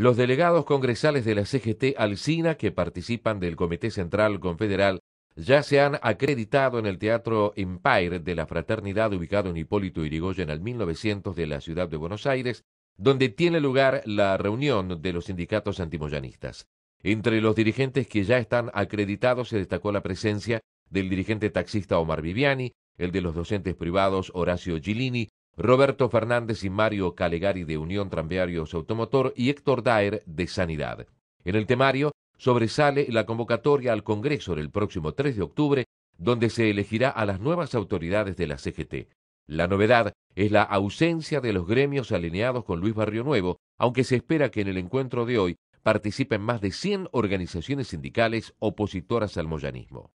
Los delegados congresales de la CGT Alcina, que participan del Comité Central Confederal, ya se han acreditado en el Teatro Empire de la Fraternidad ubicado en Hipólito Yrigoyen al 1900 de la ciudad de Buenos Aires, donde tiene lugar la reunión de los sindicatos antimoyanistas. Entre los dirigentes que ya están acreditados se destacó la presencia del dirigente taxista Omar Viviani, el de los docentes privados Horacio Gilini, Roberto Fernández y Mario Calegari de Unión Tranviarios Automotor y Héctor Daer de Sanidad. En el temario sobresale la convocatoria al Congreso del próximo 3 de octubre, donde se elegirá a las nuevas autoridades de la CGT. La novedad es la ausencia de los gremios alineados con Luis Barrio Nuevo, aunque se espera que en el encuentro de hoy participen más de 100 organizaciones sindicales opositoras al moyanismo.